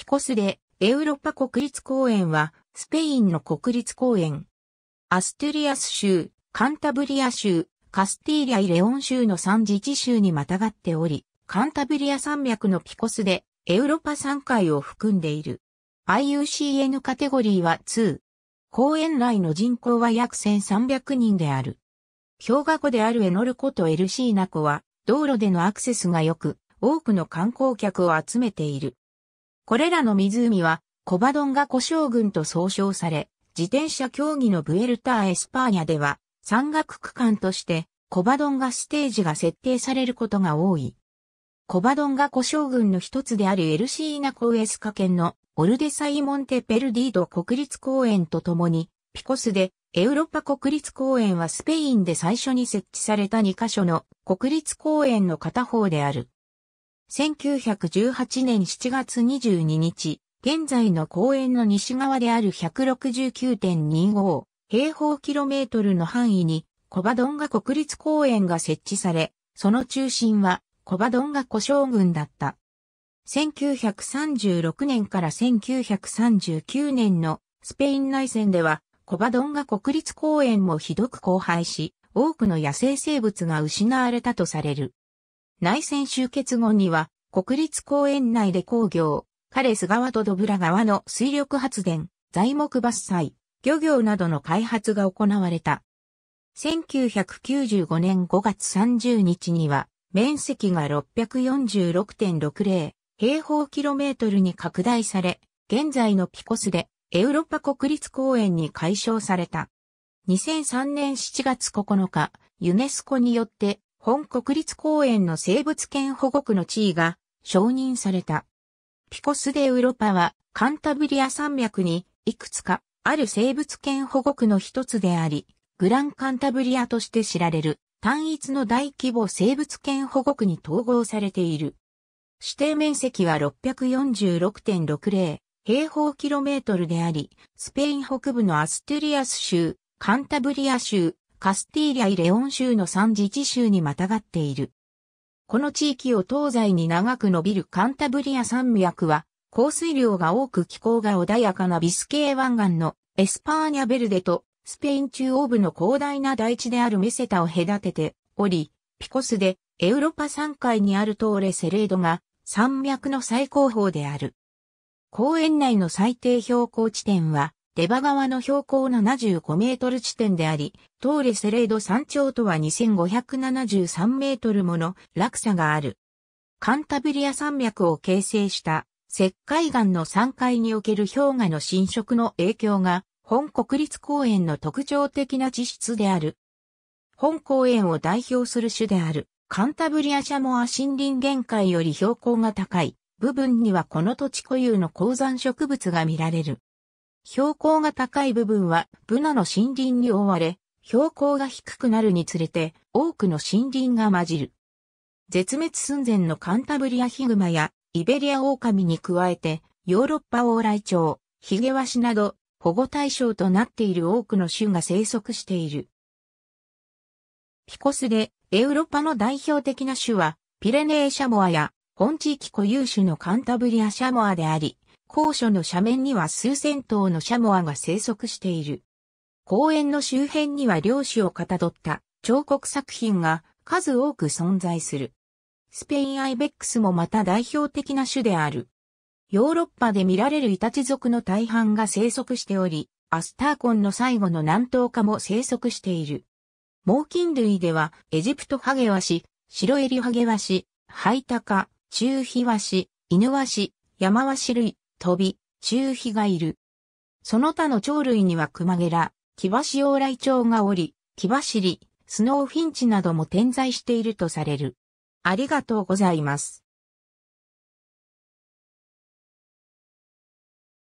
ピコスで、エウロパ国立公園は、スペインの国立公園。アストゥリアス州、カンタブリア州、カスティーリア・イレオン州の3自治州にまたがっており、カンタブリア山脈のピコスで、エウロパ3海を含んでいる。IUCN カテゴリーは2。公園内の人口は約1300人である。氷河湖であるエノルコとエルシーナ湖は、道路でのアクセスが良く、多くの観光客を集めている。これらの湖は、コバドンが古将軍と総称され、自転車競技のブエルター・エスパーニャでは、山岳区間として、コバドンガステージが設定されることが多い。コバドンガ古将軍の一つであるエルシーナコウエスカ県のオルデサイモンテペルディード国立公園とともに、ピコスでエウロッパ国立公園はスペインで最初に設置された2カ所の国立公園の片方である。1918年7月22日、現在の公園の西側である169.25平方キロメートルの範囲にコバドンガ国立公園が設置され、その中心はコバドンガ古将軍だった。1936年から1939年のスペイン内戦ではコバドンガ国立公園もひどく荒廃し、多くの野生生物が失われたとされる。内戦終結後には、国立公園内で工業、カレス川とドブラ川の水力発電、材木伐採、漁業などの開発が行われた。1995年5月30日には、面積が646.60平方キロメートルに拡大され、現在のピコスでエウロッパ国立公園に解消された。2003年7月9日、ユネスコによって本国立公園の生物圏保護区の地位が承認された。ピコス・デ・ウロパはカンタブリア山脈にいくつかある生物圏保護区の一つであり、グランカンタブリアとして知られる単一の大規模生物圏保護区に統合されている。指定面積は646.60平方キロメートルであり、スペイン北部のアストゥリアス州、カンタブリア州、カスティーリャイ・レオン州の三自治州にまたがっている。この地域を東西に長く伸びるカンタブリア山脈は、降水量が多く気候が穏やかなビスケー湾岸のエスパーニャベルデとスペイン中央部の広大な大地であるメセタを隔てており、ピコスでエウロパ山海にあるトーレセレードが山脈の最高峰である。公園内の最低標高地点はレバ川の標高75メートル地点であり、トーレセレード山頂とは2573メートルもの落差がある。カンタブリア山脈を形成した石灰岩の山海における氷河の浸食の影響が、本国立公園の特徴的な地質である。本公園を代表する種である、カンタブリアシャモア森林限界より標高が高い部分にはこの土地固有の鉱山植物が見られる。標高が高い部分はブナの森林に覆われ、標高が低くなるにつれて多くの森林が混じる。絶滅寸前のカンタブリアヒグマやイベリアオオカミに加えてヨーロッパオーライチョウ、ヒゲワシなど保護対象となっている多くの種が生息している。ピコスでエウロパの代表的な種はピレネーシャモアや本地域固有種のカンタブリアシャモアであり、高所の斜面には数千頭のシャモアが生息している。公園の周辺には漁師をかたどった彫刻作品が数多く存在する。スペインアイベックスもまた代表的な種である。ヨーロッパで見られるイタチ族の大半が生息しており、アスターコンの最後の南東化も生息している。猛禽類では、エジプトハゲワシ、白エリハゲワシ、ハイタカ、中ヒワシ、イヌワシ、ヤマワシ類、飛び、中飛がいる。その他の鳥類にはクマゲラ、キバシオウライチョウがおり、キバシリ、スノーフィンチなども点在しているとされる。ありがとうございます。